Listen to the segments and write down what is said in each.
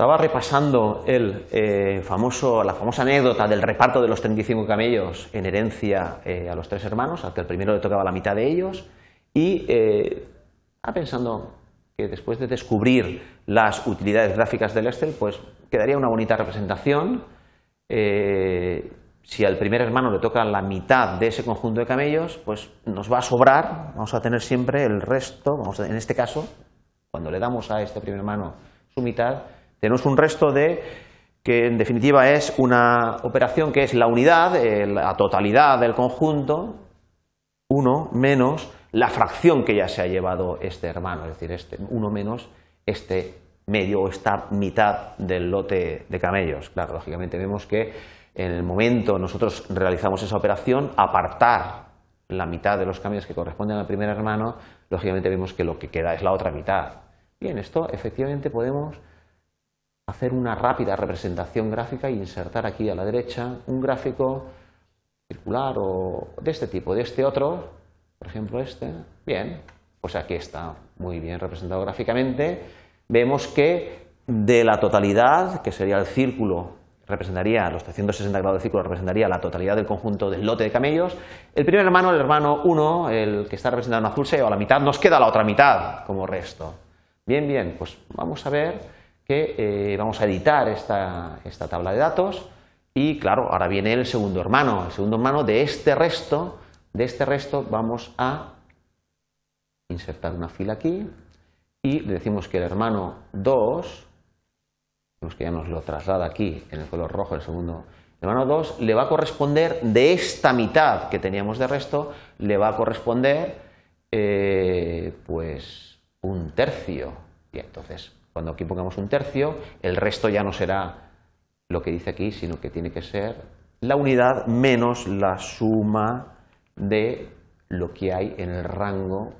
Estaba repasando el, eh, la famosa anécdota del reparto de los 35 camellos en herencia eh, a los tres hermanos, al que el primero le tocaba la mitad de ellos, y eh, estaba pensando que después de descubrir las utilidades gráficas del Excel, pues quedaría una bonita representación. si al primer hermano le toca la mitad de ese conjunto de camellos, pues nos va a sobrar, vamos a tener siempre el resto, en este caso, cuando le damos a este primer hermano su mitad, tenemos un resto de que en definitiva es una operación que es la unidad, eh, la totalidad del conjunto, uno menos la fracción que ya se ha llevado este hermano, es decir, este, 1 menos este medio o esta mitad del lote de camellos. Claro, lógicamente vemos que en el momento nosotros realizamos esa operación, apartar la mitad de los camellos que corresponden al primer hermano, lógicamente vemos que lo que queda es la otra mitad. Bien, esto efectivamente podemos hacer una rápida representación gráfica y insertar aquí a la derecha un gráfico circular o de este tipo, de este otro, por ejemplo este. Bien, pues aquí está muy bien representado gráficamente. Vemos que de la totalidad, que sería el círculo, representaría los 360 grados del círculo, representaría la totalidad del conjunto del lote de camellos. El primer hermano, el hermano 1, el que está representado en azul, se lleva la mitad, nos queda la otra mitad como resto. Bien, bien, pues vamos a ver que eh, vamos a editar esta, tabla de datos y claro, ahora viene el segundo hermano, el segundo hermano de este resto, de este resto vamos a insertar una fila aquí y le decimos que el hermano 2, vemos que ya nos lo traslada aquí en el color rojo el segundo hermano 2, le va a corresponder de esta mitad que teníamos de resto, le va a corresponder eh, pues un tercio. Y entonces cuando aquí pongamos un tercio, el resto ya no será lo que dice aquí, sino que tiene que ser la unidad menos la suma de lo que hay en el rango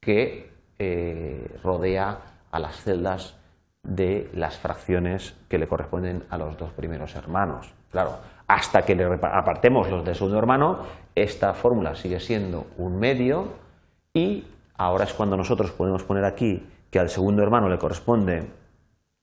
que eh, rodea a las celdas de las fracciones que le corresponden a los dos primeros hermanos. Claro, hasta que le apartemos los de segundo hermano, esta fórmula sigue siendo un medio y ahora es cuando nosotros podemos poner aquí que al segundo hermano le corresponde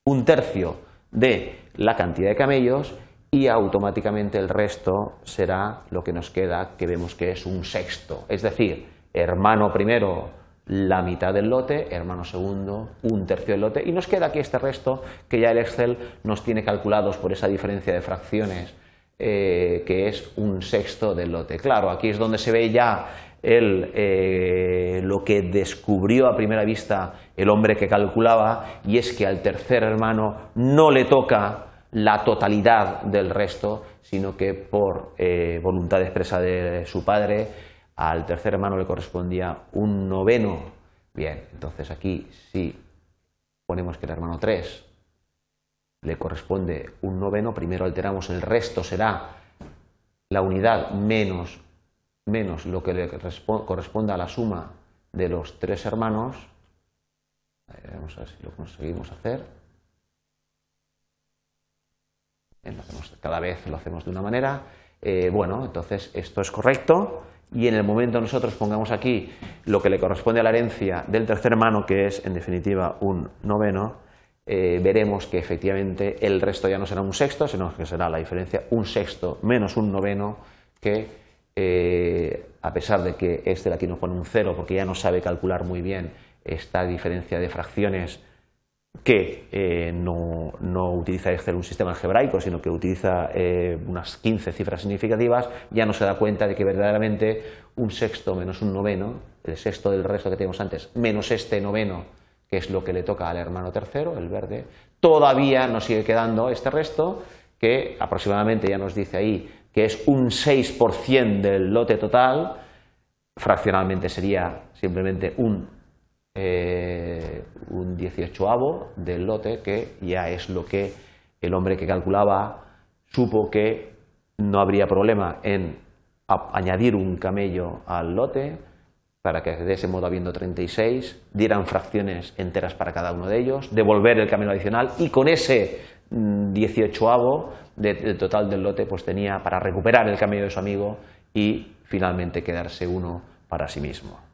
un tercio de la cantidad de camellos y automáticamente el resto será lo que nos queda, que vemos que es un sexto. Es decir, hermano primero la mitad del lote, hermano segundo un tercio del lote y nos queda aquí este resto que ya el Excel nos tiene calculados por esa diferencia de fracciones. Eh, que es un sexto del lote. Claro, aquí es donde se ve ya él eh, lo que descubrió a primera vista el hombre que calculaba, y es que al tercer hermano no le toca la totalidad del resto, sino que por eh, voluntad expresa de su padre, al tercer hermano le correspondía un noveno. Bien, entonces aquí si ponemos que el hermano 3 le corresponde un noveno, primero alteramos el resto, será la unidad menos menos lo que le corresponde a la suma de los tres hermanos. Vamos a ver si lo conseguimos hacer. Eh, cada vez lo hacemos de una manera. Eh, bueno, entonces esto es correcto y en el momento nosotros pongamos aquí lo que le corresponde a la herencia del tercer hermano, que es en definitiva un noveno, eh, veremos que efectivamente el resto ya no será un sexto, sino que será la diferencia un sexto menos un noveno que eh, a pesar de que este de aquí nos pone un cero porque ya no sabe calcular muy bien esta diferencia de fracciones que eh, no, utiliza Excel un sistema algebraico, sino que utiliza eh, unas 15 cifras significativas, ya no se da cuenta de que verdaderamente un sexto menos un noveno, el sexto del resto que tenemos antes, menos este noveno, que es lo que le toca al hermano tercero, el verde, todavía nos sigue quedando este resto, que aproximadamente ya nos dice ahí que es un 6% del lote total, fraccionalmente sería simplemente un, eh, un 18avo del lote, que ya es lo que el hombre que calculaba supo que no habría problema en añadir un camello al lote para que de ese modo, habiendo 36, dieran fracciones enteras para cada uno de ellos, devolver el camello adicional y con ese dieciocho avo del de total del lote, pues tenía para recuperar el camino de su amigo y finalmente quedarse uno para sí mismo.